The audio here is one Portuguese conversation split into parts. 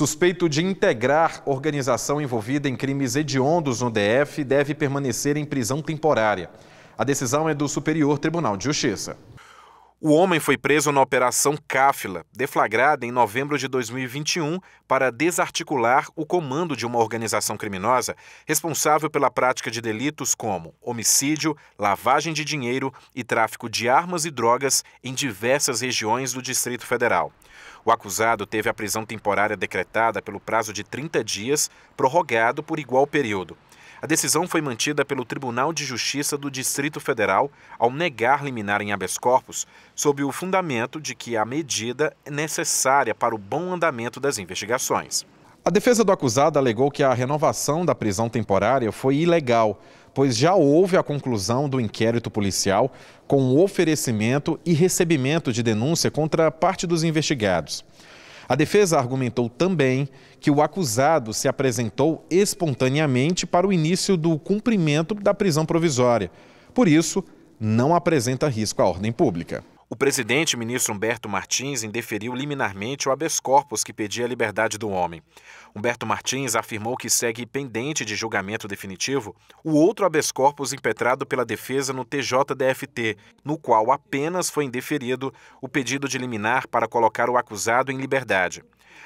Suspeito de integrar organização envolvida em crimes hediondos no DF, deve permanecer em prisão temporária. A decisão é do Superior Tribunal de Justiça. O homem foi preso na Operação Cáfila, deflagrada em novembro de 2021 para desarticular o comando de uma organização criminosa responsável pela prática de delitos como homicídio, lavagem de dinheiro e tráfico de armas e drogas em diversas regiões do Distrito Federal. O acusado teve a prisão temporária decretada pelo prazo de 30 dias, prorrogado por igual período. A decisão foi mantida pelo Tribunal de Justiça do Distrito Federal ao negar liminar em habeas corpus, sob o fundamento de que a medida é necessária para o bom andamento das investigações. A defesa do acusado alegou que a renovação da prisão temporária foi ilegal, pois já houve a conclusão do inquérito policial com o oferecimento e recebimento de denúncia contra parte dos investigados. A defesa argumentou também que o acusado se apresentou espontaneamente para o início do cumprimento da prisão provisória. Por isso, não apresenta risco à ordem pública. O presidente, ministro Humberto Martins, indeferiu liminarmente o habeas corpus que pedia a liberdade do homem. Humberto Martins afirmou que segue pendente de julgamento definitivo o outro habeas corpus impetrado pela defesa no TJDFT, no qual apenas foi indeferido o pedido de liminar para colocar o acusado em liberdade.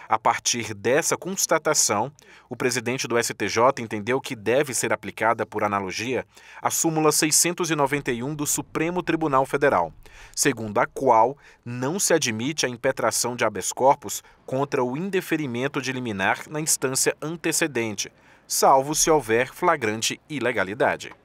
A partir dessa constatação, o presidente do STJ entendeu que deve ser aplicada, por analogia, a súmula 691 do Supremo Tribunal Federal, segundo a qual não se admite a impetração de habeas corpus contra o indeferimento de liminar na instância antecedente, salvo se houver flagrante ilegalidade.